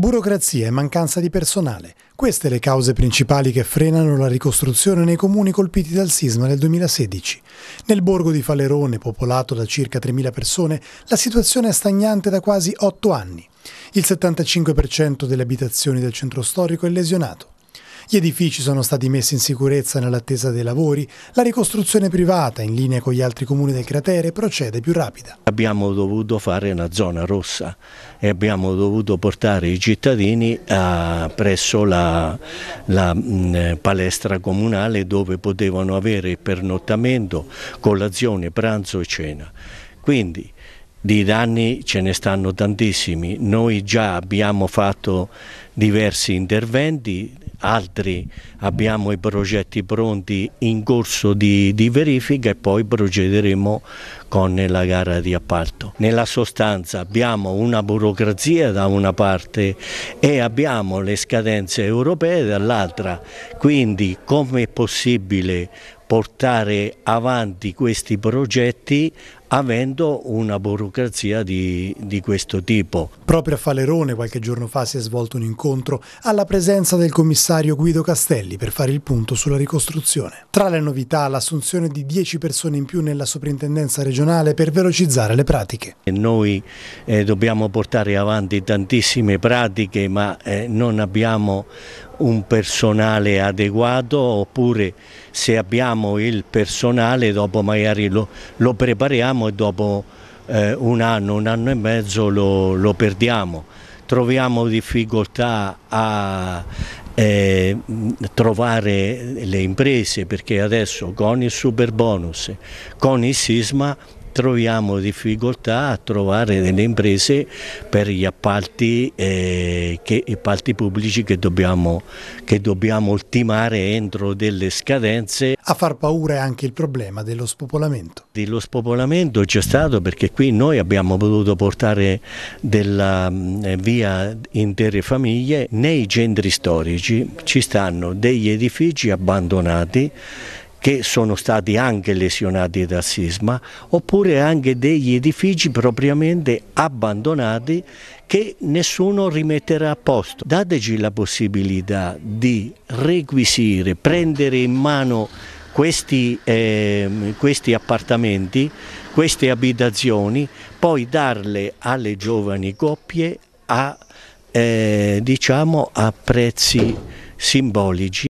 Burocrazia e mancanza di personale. Queste le cause principali che frenano la ricostruzione nei comuni colpiti dal sisma del 2016. Nel borgo di Falerone, popolato da circa 3.000 persone, la situazione è stagnante da quasi otto anni. Il 75% delle abitazioni del centro storico è lesionato. Gli edifici sono stati messi in sicurezza nell'attesa dei lavori, la ricostruzione privata, in linea con gli altri comuni del cratere, procede più rapida. Abbiamo dovuto fare una zona rossa e abbiamo dovuto portare i cittadini a, eh, presso la, la mh, mm, eh, palestra comunale dove potevano avere pernottamento, colazione, pranzo e cena. Quindi di danni ce ne stanno tantissimi, noi già abbiamo fatto diversi interventi altri abbiamo i progetti pronti in corso di, di, verifica e poi procederemo con la gara di appalto. Nella sostanza abbiamo una burocrazia da una parte e abbiamo le scadenze europee dall'altra, quindi come è possibile portare avanti questi progetti avendo una burocrazia di, di questo tipo. Proprio a Falerone qualche giorno fa si è svolto un incontro alla presenza del commissario Guido Castelli per fare il punto sulla ricostruzione. Tra le novità l'assunzione di 10 persone in più nella soprintendenza regionale per velocizzare le pratiche. Noi eh, dobbiamo portare avanti tantissime pratiche ma eh, non abbiamo un personale adeguato oppure se abbiamo il personale dopo magari lo, lo prepariamo troviamo e dopo eh, un anno, un anno e mezzo lo, lo perdiamo. Troviamo difficoltà a eh, trovare le imprese perché adesso con il super bonus, con il sisma troviamo difficoltà a trovare delle imprese per gli appalti, eh, che, appalti pubblici che dobbiamo, che dobbiamo ultimare entro delle scadenze. A far paura è anche il problema dello spopolamento. Lo spopolamento c'è stato perché qui noi abbiamo potuto portare della, eh, via intere famiglie nei centri storici, ci stanno degli edifici abbandonati che sono stati anche lesionati dal sisma, oppure anche degli edifici propriamente abbandonati che nessuno rimetterà a posto. Dateci la possibilità di requisire, prendere in mano questi, eh, questi, appartamenti, queste abitazioni, poi darle alle giovani coppie a, eh, diciamo, a prezzi simbolici.